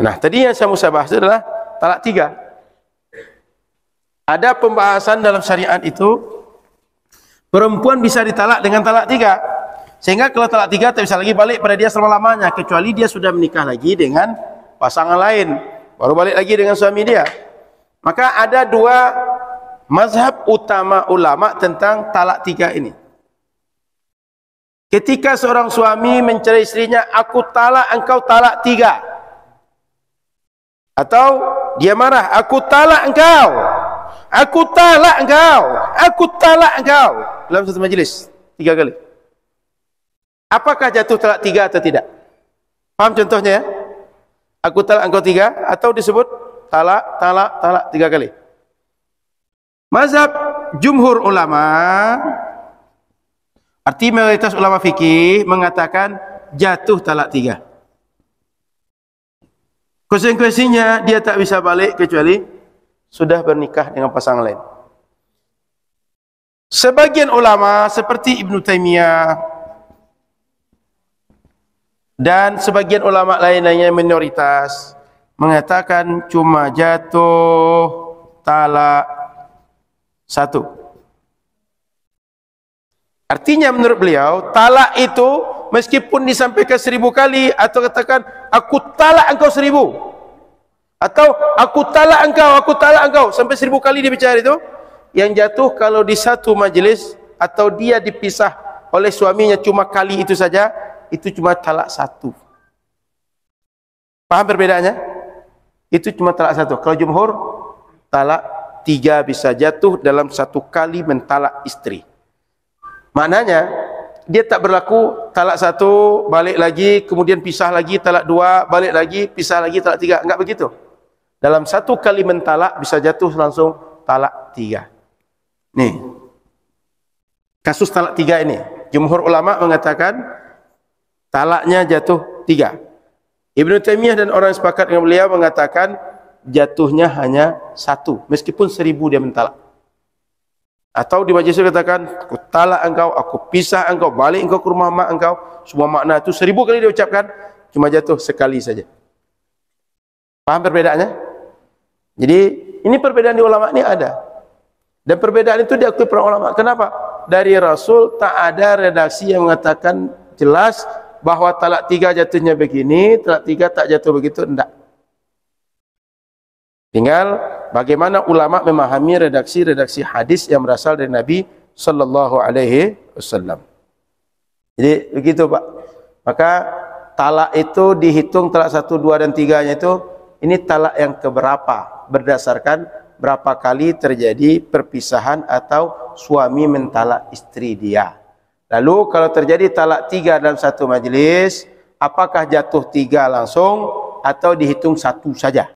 Nah, tadi yang saya mau saya bahas itu adalah talak tiga. Ada pembahasan dalam syariat itu perempuan bisa ditalak dengan talak tiga. Sehingga kalau talak tiga tak bisa lagi balik pada dia selama-lamanya kecuali dia sudah menikah lagi dengan pasangan lain. Baru balik lagi dengan suami dia. Maka ada dua mazhab utama ulama tentang talak tiga ini. Ketika seorang suami mencerai istrinya, aku talak, engkau talak tiga. Atau dia marah, aku talak engkau. Aku talak engkau. Aku talak engkau. Dalam satu majelis, tiga kali. Apakah jatuh talak tiga atau tidak? Paham contohnya ya? Aku talak engkau tiga atau disebut talak, talak, talak tiga kali. Mazhab jumhur ulama arti mayoritas ulama fikih mengatakan jatuh talak tiga. Konsekuensinya dia tak bisa balik kecuali sudah bernikah dengan pasangan lain. Sebagian ulama seperti Ibn Taimiyah dan sebagian ulama lain-lainnya minoritas mengatakan cuma jatuh talak satu. Artinya menurut beliau talak itu meskipun disampaikan seribu kali atau katakan aku talak engkau seribu atau aku talak engkau aku talak engkau sampai seribu kali dia bicara itu yang jatuh kalau di satu majelis atau dia dipisah oleh suaminya cuma kali itu saja itu cuma talak satu paham perbedaannya itu cuma talak satu kalau jumhur talak tiga bisa jatuh dalam satu kali mentalak istri maknanya dia tak berlaku talak satu balik lagi kemudian pisah lagi talak dua balik lagi pisah lagi talak tiga enggak begitu dalam satu kali mentalak bisa jatuh langsung talak tiga nih kasus talak tiga ini jumhur ulama mengatakan talaknya jatuh tiga Ibnu Taimiyah dan orang yang sepakat dengan beliau mengatakan jatuhnya hanya satu meskipun seribu dia mentalak atau di majlis dikatakan, aku engkau, aku pisah engkau, balik engkau ke rumah mak engkau. Semua makna itu seribu kali diucapkan, cuma jatuh sekali saja. Paham perbedaannya? Jadi ini perbedaan di ulama ini ada. Dan perbedaan itu diakui para ulama. Kenapa? Dari Rasul tak ada redaksi yang mengatakan jelas bahwa talak tiga jatuhnya begini, talak tiga tak jatuh begitu, enggak. Tinggal bagaimana ulama memahami redaksi-redaksi hadis yang berasal dari Nabi Shallallahu Alaihi Wasallam. Jadi begitu Pak. Maka talak itu dihitung talak satu, dua dan tiganya itu ini talak yang keberapa berdasarkan berapa kali terjadi perpisahan atau suami mentalak istri dia. Lalu kalau terjadi talak tiga dalam satu majelis, apakah jatuh tiga langsung atau dihitung satu saja?